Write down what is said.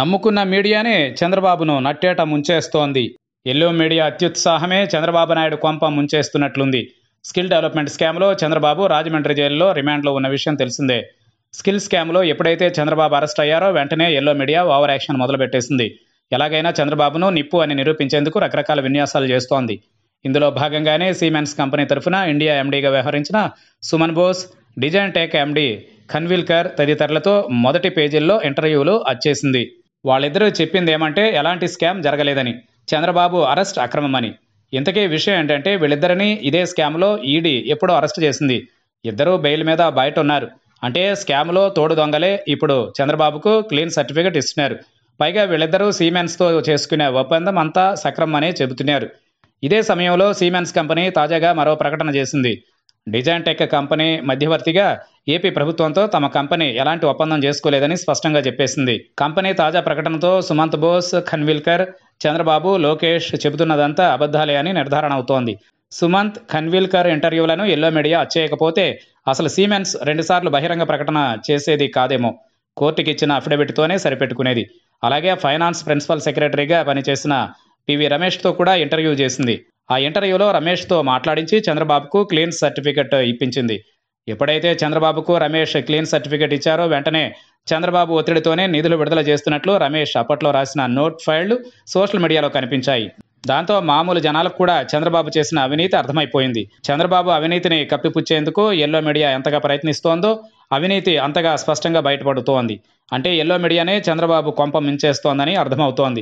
నమ్ముకున్న మీడియానే చంద్రబాబును నట్టేట ముంచేస్తోంది ఎల్లో మీడియా అత్యుత్సాహమే చంద్రబాబు నాయుడు కొంప ముంచేస్తున్నట్లుంది స్కిల్ డెవలప్మెంట్ స్కామ్లో చంద్రబాబు రాజమండ్రి జైల్లో రిమాండ్లో ఉన్న విషయం తెలిసిందే స్కిల్ స్కామ్లో ఎప్పుడైతే చంద్రబాబు అరెస్ట్ అయ్యారో వెంటనే ఎల్లో మీడియా ఓవర్ యాక్షన్ మొదలుపెట్టేసింది ఎలాగైనా చంద్రబాబును నిప్పు అని నిరూపించేందుకు రకరకాల విన్యాసాలు చేస్తోంది ఇందులో భాగంగానే సీమెన్స్ కంపెనీ తరఫున ఇండియా ఎండీగా వ్యవహరించిన Suman Bose design tech MD Khanvilkar తదితరులతో మొదటి పేజీల్లో ఇంటర్వ్యూలు అచ్చేసింది వాళ్ళిద్దరూ చెప్పింది ఏమంటే ఎలాంటి స్కామ్ జరగలేదని చంద్రబాబు అరెస్ట్ అక్రమమని ఇంతకీ విషయం ఏంటంటే వీళ్ళిద్దరిని ఇదే స్కామ్లో ఈడీ ఎప్పుడో అరెస్ట్ చేసింది ఇద్దరూ బెయిల్ మీద బయట ఉన్నారు అంటే స్కామ్లో తోడు దొంగలే ఇప్పుడు చంద్రబాబుకు క్లీన్ సర్టిఫికెట్ ఇస్తున్నారు పైగా వీళ్ళిద్దరూ సీమెన్స్తో చేసుకునే ఒప్పందం అంతా అనే చెబుతున్నారు ఇదే సమయంలో సీమెన్స్ కంపెనీ తాజాగా మరో ప్రకటన చేసింది డిజైన్ టెక్ కంపెనీ మధ్యవర్తిగా ఏపీ ప్రభుత్వంతో తమ కంపెనీ ఎలాంటి ఒప్పందం చేసుకోలేదని స్పష్టంగా చెప్పేసింది కంపెనీ తాజా ప్రకటనతో సుమంత్ బోస్ ఖన్విల్కర్ చంద్రబాబు లోకేష్ చెబుతున్నదంతా అబద్దాలే అని నిర్ధారణ అవుతోంది సుమంత్ ఖన్విల్కర్ ఇంటర్వ్యూలను ఎల్లో మీడియా చేయకపోతే అసలు సీమెన్స్ రెండుసార్లు బహిరంగ ప్రకటన చేసేది కాదేమో కోర్టుకి ఇచ్చిన అఫిడవిట్తోనే సరిపెట్టుకునేది అలాగే ఫైనాన్స్ ప్రిన్సిపల్ సెక్రటరీగా పనిచేసిన పివి రమేష్తో కూడా ఇంటర్వ్యూ చేసింది ఆ ఇంటర్వ్యూలో రమేష్తో మాట్లాడించి చంద్రబాబుకు క్లీన్ సర్టిఫికెట్ ఇప్పించింది ఎప్పుడైతే చంద్రబాబుకు రమేష్ క్లీన్ సర్టిఫికేట్ ఇచ్చారో వెంటనే చంద్రబాబు ఒత్తిడితోనే నిధులు విడుదల చేస్తున్నట్లు రమేష్ అప్పట్లో రాసిన నోట్ ఫైళ్లు సోషల్ మీడియాలో కనిపించాయి దాంతో మామూలు జనాలకు కూడా చంద్రబాబు చేసిన అవినీతి అర్థమైపోయింది చంద్రబాబు అవినీతిని కప్పిపుచ్చేందుకు ఎల్లో మీడియా ఎంతగా ప్రయత్నిస్తోందో అవినీతి అంతగా స్పష్టంగా బయటపడుతోంది అంటే ఎల్లో మీడియానే చంద్రబాబు కొంప మించేస్తోందని అర్థమవుతోంది